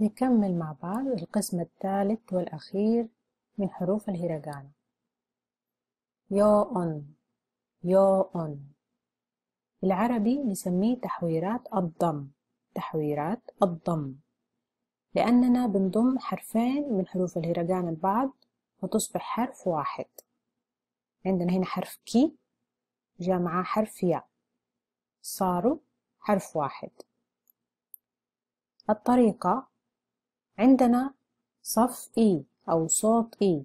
نكمل مع بعض القسم الثالث والأخير من حروف الهيراغانا يو يوءن العربي نسميه تحويرات الضم تحويرات الضم لأننا بنضم حرفين من حروف الهيراغانا لبعض وتصبح حرف واحد عندنا هنا حرف كي جاء معاه حرف يا صاروا حرف واحد الطريقة عندنا صف إي e أو صوت إي e.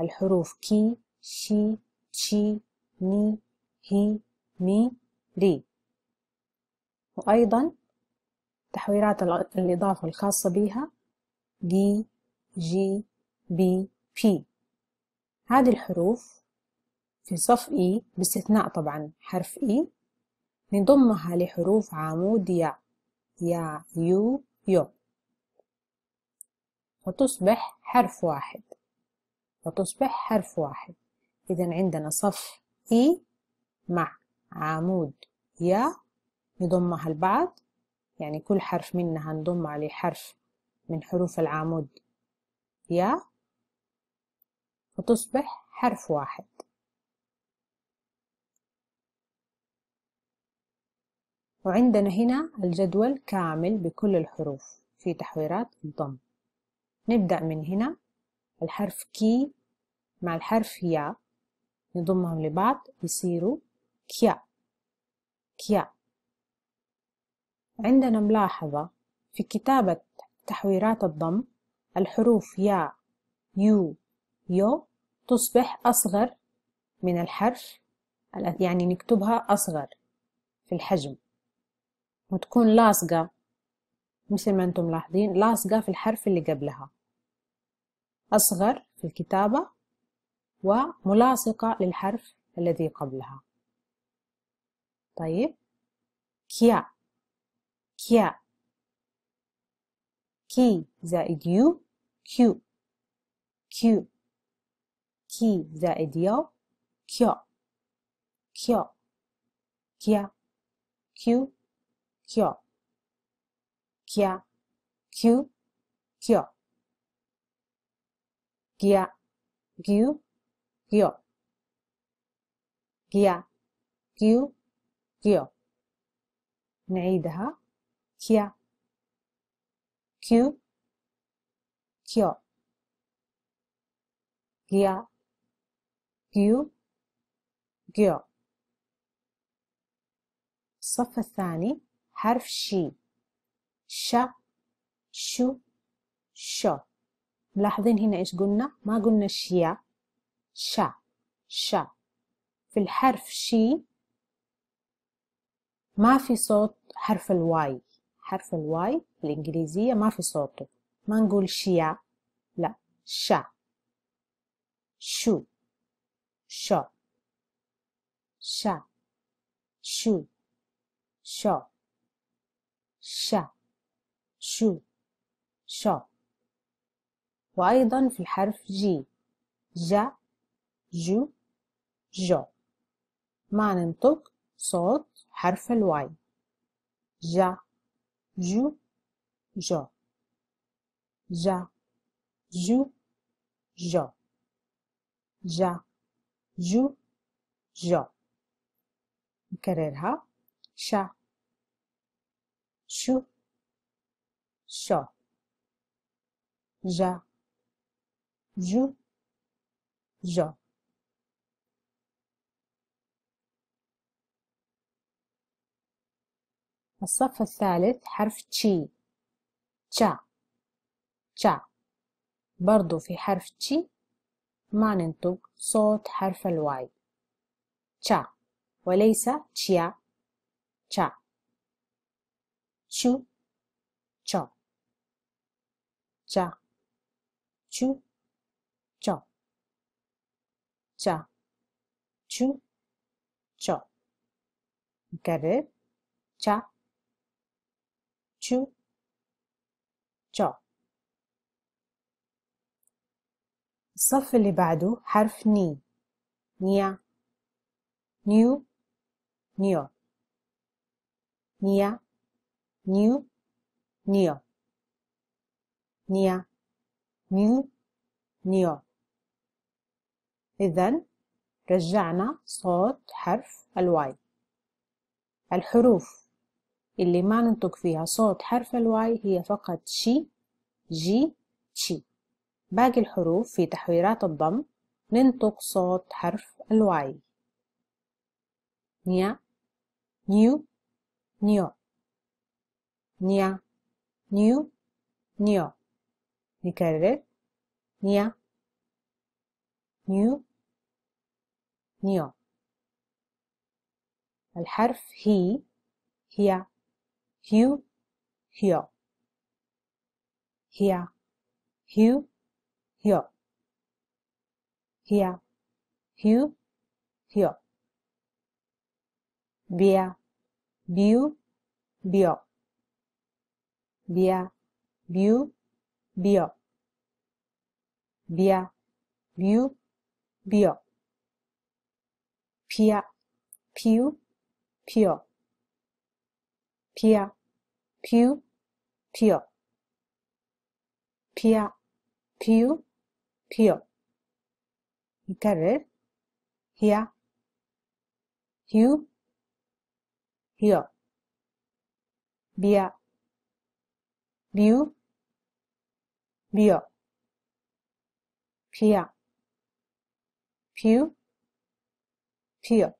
الحروف كي شي تشي ني هي مي ري وأيضا تحويرات الإضافة الخاصة بها جي جي بي بي هذه الحروف في صف إي e باستثناء طبعا حرف إي نضمها لحروف عامودية يا يو يو وتصبح حرف واحد وتصبح حرف واحد إذا عندنا صف إي e مع عمود يا نضمها البعض يعني كل حرف منها نضم عليه حرف من حروف العمود يا وتصبح حرف واحد وعندنا هنا الجدول كامل بكل الحروف في تحويرات الضم نبدأ من هنا الحرف كي مع الحرف يا نضمهم لبعض يصيروا كيا كيا عندنا ملاحظة في كتابة تحويرات الضم الحروف يا يو يو تصبح أصغر من الحرف يعني نكتبها أصغر في الحجم وتكون لاصقة مثل ما أنتم ملاحظين لاصقة في الحرف اللي قبلها أصغر في الكتابة وملاصقة للحرف الذي قبلها طيب كيا كيا كي زائد يو كيو كيو كي زائد يو كيو كيو كيا كيو كيو كيا كيو كيو Gia, Giu, Gio. Gia, Giu, Gio. نعيدها كيا كيو كيو جيا جيو جيو الصف الثاني حرف شي شا شو شو ملاحظين هنا إيش قلنا ما قلنا شيا شا شا في الحرف شي ما في صوت حرف الواي حرف الواي الإنجليزية ما في صوته ما نقول شيا لا شا شو شا شا شو شا شا شو شو وأيضا في الحرف جي جا جو جو مع ننطق صوت حرف الواي جا جو جو جا جو جو جا جو جو نكررها شا شو شو جا ج جو الصف الثالث حرف تشي تشا تشا برضو في حرف تشي ما ننطق صوت حرف الواي تشا وليس تشيا تشا تشو تشا تشا تشو cha, chu, cho. Get it? Cha, chu, cho. الصف اللي بعده حرف ني نيا نيو نيو نيا نيو نيو نيا نيو نيو إذا رجعنا صوت حرف الواي الحروف اللي ما ننطق فيها صوت حرف الواي هي فقط شي جي شي باقي الحروف في تحويرات الضم ننطق صوت حرف الواي نيا نيو نيو نيا نيو نيو نكرر نيا new new الحرف he هي هيو هيو هي هيو هيو هي هيو هيو بيا بيو بيو بيا بيو بيو بيا بيو 미어 비야 비우 비어 비야 비우 비어 비야 비우 비어 이따를 히야 히우 히어 미야 미우 미어 비야 Pew, Peel.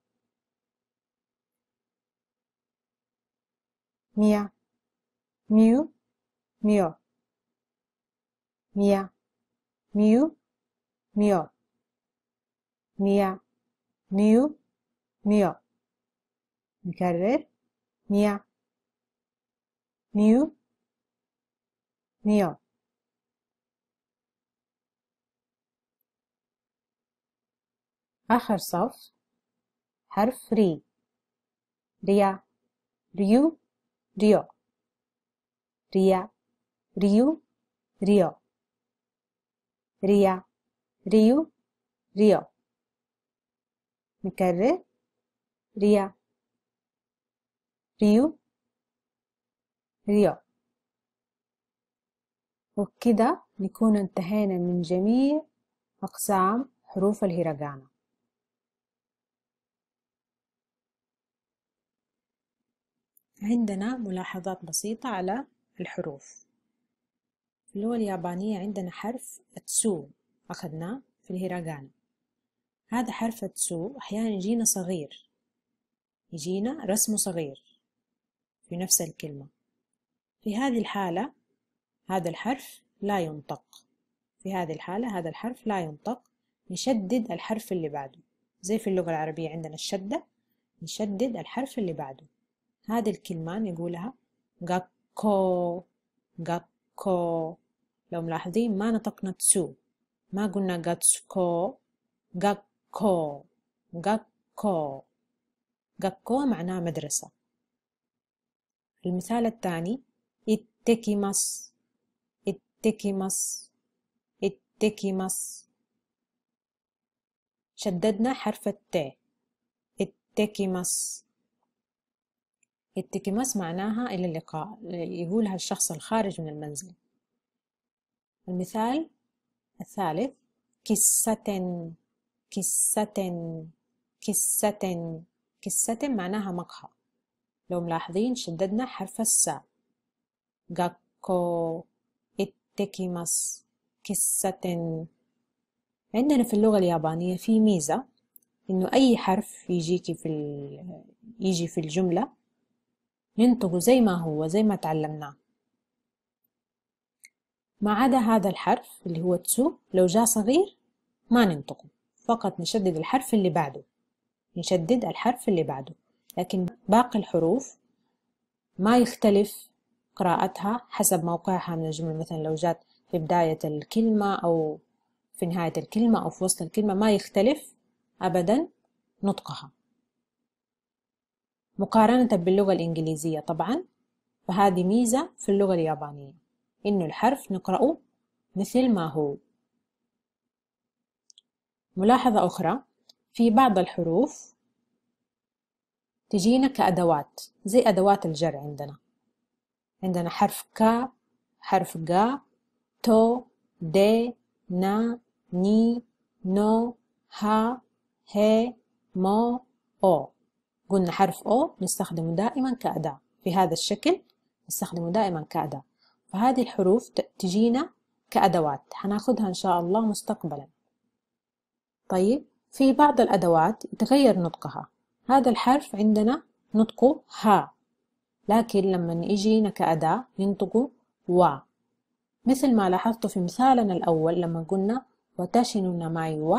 Mia, Mew, Mule. Mia, Mew, Mule. Mia, Mew, Mule. You got it? Mia, Mew, Mule. آخر صف حرف ري ريا ريو ريو ريا ريو ريو ريا ريو ريو نكرر ريا ريو ريو وبكده نكون انتهينا من جميع أقسام حروف الهيراغانا عندنا ملاحظات بسيطة على الحروف في اللغة اليابانية عندنا حرف تسو أخذناه في الهيراغانا هذا حرف تسو أحيانا يجينا صغير يجينا رسمه صغير في نفس الكلمة في هذه الحالة هذا الحرف لا ينطق في هذه الحالة هذا الحرف لا ينطق نشدد الحرف اللي بعده زي في اللغة العربية عندنا الشدة نشدد الحرف اللي بعده هذه الكلمة نقولها غاكو غاكو لو ملاحظين ما نطقنا تسو ما قلنا غاتسكو غاكو غاكو غاكو معناه مدرسة المثال الثاني اتكيماس اتكيماس اتكيماس شددنا حرف التاء اتكيماس التكماس معناها إلى اللقاء يقولها الشخص الخارج من المنزل المثال الثالث كسة كسة كسة كسة معناها مقهى لو ملاحظين شددنا حرف السا غاكو اتكيماس كسة عندنا في اللغة اليابانية في ميزة إنه أي حرف يجيكي في ال... يجي في الجملة ننتجه زي ما هو زي ما تعلمناه ما عدا هذا الحرف اللي هو تسو لو جاء صغير ما ننطقه فقط نشدد الحرف اللي بعده نشدد الحرف اللي بعده لكن باقي الحروف ما يختلف قراءتها حسب موقعها من الجمل مثلا لو جات في بداية الكلمة أو في نهاية الكلمة أو في وسط الكلمة ما يختلف أبدا نطقها مقارنة باللغة الإنجليزية طبعا فهذه ميزة في اللغة اليابانية إنه الحرف نقرأه مثل ما هو ملاحظة أخرى في بعض الحروف تجينا كأدوات زي أدوات الجر عندنا عندنا حرف ك حرف جا تو د نا ني نو ها ه مو أو قلنا حرف O نستخدمه دائما كأداة في هذا الشكل نستخدمه دائما كأداة فهذه الحروف تجينا كأدوات هناخدها إن شاء الله مستقبلا طيب في بعض الأدوات يتغير نطقها هذا الحرف عندنا نطقه ها لكن لما يجينا كأداة ينطقه وا مثل ما لاحظتوا في مثالنا الأول لما قلنا وتشنون ماي وا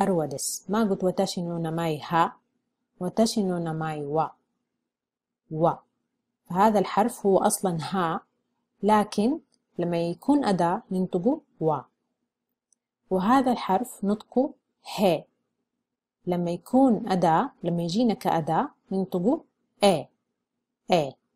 أرودس ما قلت وتشنون ماي ها وتشي نو ناماي وا وا فهذا الحرف هو أصلا ها لكن لما يكون أداة ننطقه وا وهذا الحرف نطقه ه لما يكون أداة لما يجينا كأداة ننطقه ا ا